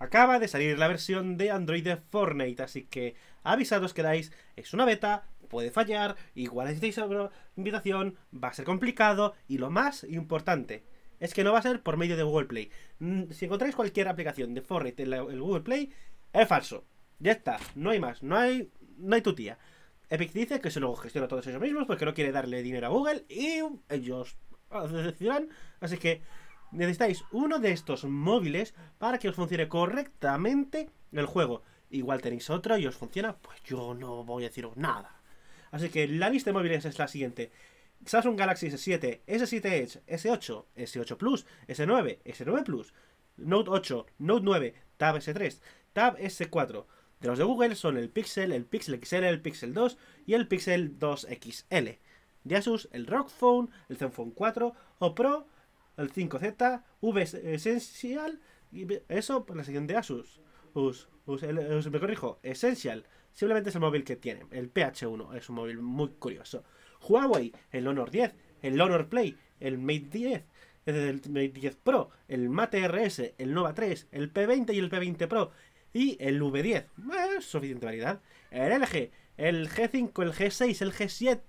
Acaba de salir la versión de Android de Fortnite, así que avisados DAIS es una beta, puede fallar, igual necesitáis una invitación, va a ser complicado y lo más importante es que no va a ser por medio de Google Play. Mm, si encontráis cualquier aplicación de Fortnite en el Google Play, es falso. Ya está, no hay más, no hay, no hay tu tía. Epic dice que se lo gestiona todos ellos mismos porque no quiere darle dinero a Google y ellos decidirán. Así que Necesitáis uno de estos móviles para que os funcione correctamente el juego. Igual tenéis otro y os funciona, pues yo no voy a deciros nada. Así que la lista de móviles es la siguiente. Samsung Galaxy S7, S7 Edge, S8, S8 Plus, S9, S9 Plus, Note 8, Note 9, Tab S3, Tab S4. De los de Google son el Pixel, el Pixel XL, el Pixel 2 y el Pixel 2 XL. De Asus, el Rock Phone, el Zenfone 4 o Pro el 5Z, V Essential, y eso por pues, la sección de Asus. me corrijo, Essential. Simplemente es el móvil que tienen. El PH1 es un móvil muy curioso. Huawei, el Honor 10, el Honor Play, el Mate 10, el Mate 10 Pro, el Mate RS, el Nova 3, el P20 y el P20 Pro, y el V10. suficiente variedad. El LG, el G5, el G6, el G7,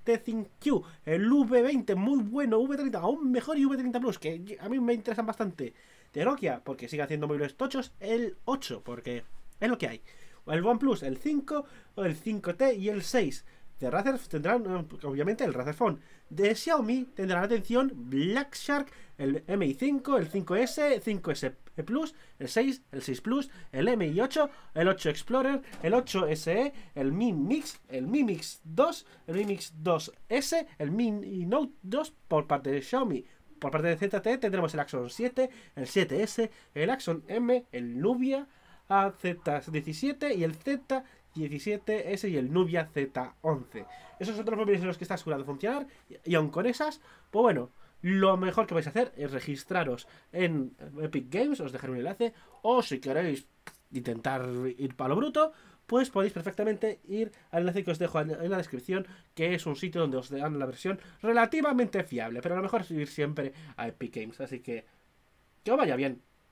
5Q, el V20, muy bueno, V30, aún mejor y V30 Plus, que a mí me interesan bastante. De Nokia, porque sigue haciendo móviles tochos, el 8, porque es lo que hay. O El OnePlus, el 5, el 5T y el 6. De Razer tendrán, obviamente, el Razer Phone. De Xiaomi tendrán, atención, Black Shark, el MI5, el 5S, 5S Plus, el 6, el 6 Plus, el MI8, el 8 Explorer, el 8 SE, el Mi Mix, el Mi Mix 2, el Mi Mix 2S, el Mi Note 2 por parte de Xiaomi. Por parte de ZTE tendremos el Axon 7, el 7S, el Axon M, el Nubia, AZ17 y el Z 17S y el Nubia Z11. Esos son otros móviles en los que está asegurado funcionar. Y aun con esas, pues bueno, lo mejor que vais a hacer es registraros en Epic Games, os dejaré un enlace, o si queréis intentar ir para lo bruto, pues podéis perfectamente ir al enlace que os dejo en la descripción, que es un sitio donde os dan la versión relativamente fiable, pero a lo mejor es ir siempre a Epic Games, así que que os vaya bien.